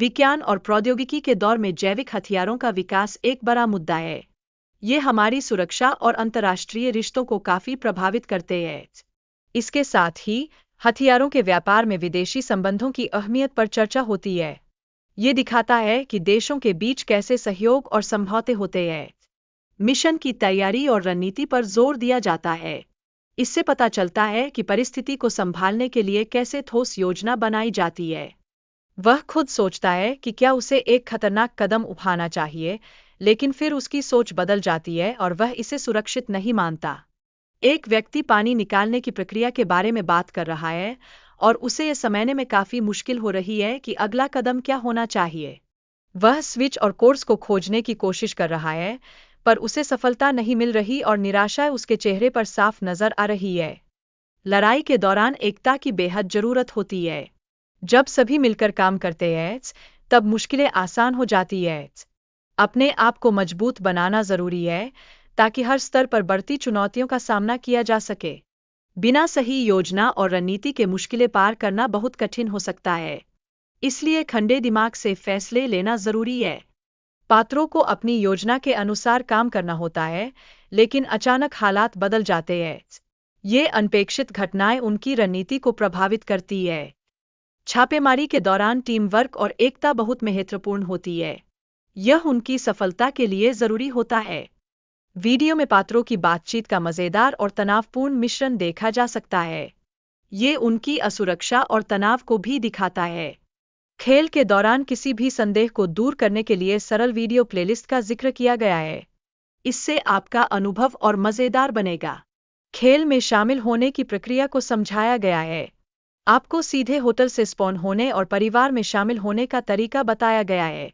विज्ञान और प्रौद्योगिकी के दौर में जैविक हथियारों का विकास एक बड़ा मुद्दा है ये हमारी सुरक्षा और अंतर्राष्ट्रीय रिश्तों को काफी प्रभावित करते हैं इसके साथ ही हथियारों के व्यापार में विदेशी संबंधों की अहमियत पर चर्चा होती है ये दिखाता है कि देशों के बीच कैसे सहयोग और समझौते होते हैं मिशन की तैयारी और रणनीति पर जोर दिया जाता है इससे पता चलता है कि परिस्थिति को संभालने के लिए कैसे ठोस योजना बनाई जाती है वह खुद सोचता है कि क्या उसे एक खतरनाक कदम उठाना चाहिए लेकिन फिर उसकी सोच बदल जाती है और वह इसे सुरक्षित नहीं मानता एक व्यक्ति पानी निकालने की प्रक्रिया के बारे में बात कर रहा है और उसे यह समयने में काफी मुश्किल हो रही है कि अगला कदम क्या होना चाहिए वह स्विच और कोर्स को खोजने की कोशिश कर रहा है पर उसे सफलता नहीं मिल रही और निराशा उसके चेहरे पर साफ नजर आ रही है लड़ाई के दौरान एकता की बेहद जरूरत होती है जब सभी मिलकर काम करते हैं तब मुश्किलें आसान हो जाती है अपने आप को मजबूत बनाना जरूरी है ताकि हर स्तर पर बढ़ती चुनौतियों का सामना किया जा सके बिना सही योजना और रणनीति के मुश्किलें पार करना बहुत कठिन हो सकता है इसलिए खंडे दिमाग से फैसले लेना जरूरी है पात्रों को अपनी योजना के अनुसार काम करना होता है लेकिन अचानक हालात बदल जाते हैं ये अनपेक्षित घटनाएं उनकी रणनीति को प्रभावित करती है छापेमारी के दौरान टीम वर्क और एकता बहुत महत्वपूर्ण होती है यह उनकी सफलता के लिए जरूरी होता है वीडियो में पात्रों की बातचीत का मजेदार और तनावपूर्ण मिश्रण देखा जा सकता है ये उनकी असुरक्षा और तनाव को भी दिखाता है खेल के दौरान किसी भी संदेह को दूर करने के लिए सरल वीडियो प्लेलिस्ट का जिक्र किया गया है इससे आपका अनुभव और मज़ेदार बनेगा खेल में शामिल होने की प्रक्रिया को समझाया गया है आपको सीधे होटल से स्पॉन होने और परिवार में शामिल होने का तरीका बताया गया है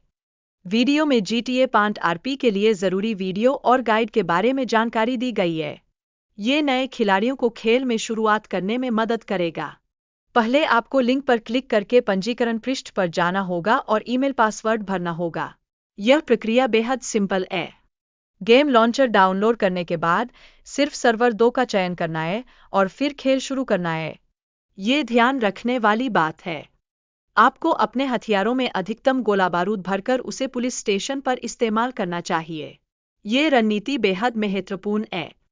वीडियो में जीटीए पांट आरपी के लिए ज़रूरी वीडियो और गाइड के बारे में जानकारी दी गई है ये नए खिलाड़ियों को खेल में शुरुआत करने में मदद करेगा पहले आपको लिंक पर क्लिक करके पंजीकरण पृष्ठ पर जाना होगा और ईमेल पासवर्ड भरना होगा यह प्रक्रिया बेहद सिंपल है गेम लॉन्चर डाउनलोड करने के बाद सिर्फ सर्वर दो का चयन करना है और फिर खेल शुरू करना है ये ध्यान रखने वाली बात है आपको अपने हथियारों में अधिकतम गोला बारूद भरकर उसे पुलिस स्टेशन पर इस्तेमाल करना चाहिए ये रणनीति बेहद महत्वपूर्ण है